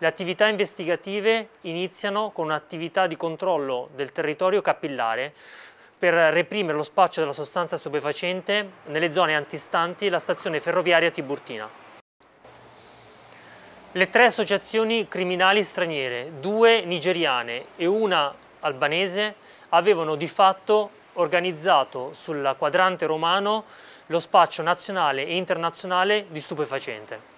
Le attività investigative iniziano con un'attività di controllo del territorio capillare per reprimere lo spaccio della sostanza stupefacente nelle zone antistanti la stazione ferroviaria Tiburtina. Le tre associazioni criminali straniere, due nigeriane e una albanese, avevano di fatto organizzato sul quadrante romano lo spaccio nazionale e internazionale di stupefacente.